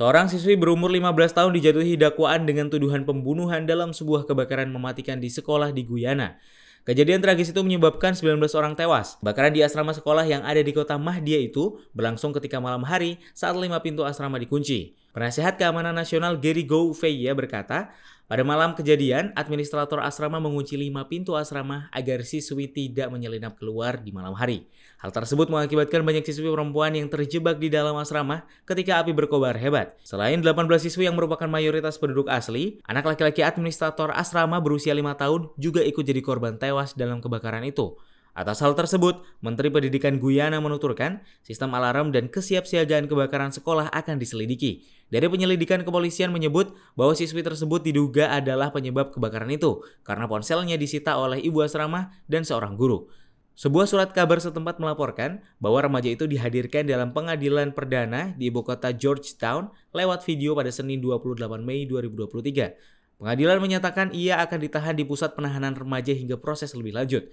Seorang siswi berumur 15 tahun dijatuhi dakwaan dengan tuduhan pembunuhan dalam sebuah kebakaran mematikan di sekolah di Guyana. Kejadian tragis itu menyebabkan 19 orang tewas. Bakaran di asrama sekolah yang ada di kota Mahdia itu berlangsung ketika malam hari saat lima pintu asrama dikunci. Penasehat Keamanan Nasional Gary Gouveia berkata, pada malam kejadian, administrator asrama mengunci lima pintu asrama agar siswi tidak menyelinap keluar di malam hari. Hal tersebut mengakibatkan banyak siswi perempuan yang terjebak di dalam asrama ketika api berkobar hebat. Selain 18 siswi yang merupakan mayoritas penduduk asli, anak laki-laki administrator asrama berusia lima tahun juga ikut jadi korban tewas dalam kebakaran itu. Atas hal tersebut, Menteri Pendidikan Guyana menuturkan sistem alarm dan kesiapsiagaan kebakaran sekolah akan diselidiki. Dari penyelidikan kepolisian menyebut bahwa siswi tersebut diduga adalah penyebab kebakaran itu karena ponselnya disita oleh ibu asrama dan seorang guru. Sebuah surat kabar setempat melaporkan bahwa remaja itu dihadirkan dalam pengadilan perdana di ibu kota Georgetown lewat video pada Senin 28 Mei 2023. Pengadilan menyatakan ia akan ditahan di pusat penahanan remaja hingga proses lebih lanjut.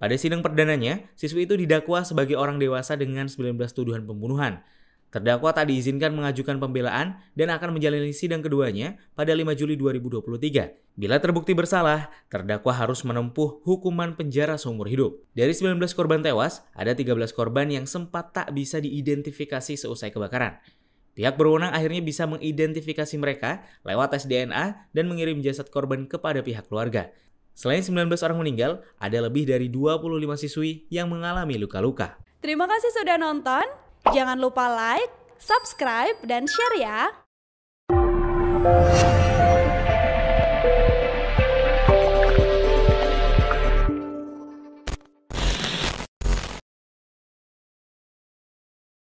Pada sidang perdananya, siswi itu didakwa sebagai orang dewasa dengan 19 tuduhan pembunuhan. Terdakwa tak diizinkan mengajukan pembelaan dan akan menjalani sidang keduanya pada 5 Juli 2023. Bila terbukti bersalah, terdakwa harus menempuh hukuman penjara seumur hidup. Dari 19 korban tewas, ada 13 korban yang sempat tak bisa diidentifikasi seusai kebakaran. Pihak berwenang akhirnya bisa mengidentifikasi mereka lewat tes DNA dan mengirim jasad korban kepada pihak keluarga. Selain 19 orang meninggal, ada lebih dari 25 siswi yang mengalami luka-luka. Terima kasih sudah nonton. Jangan lupa like, subscribe, dan share ya.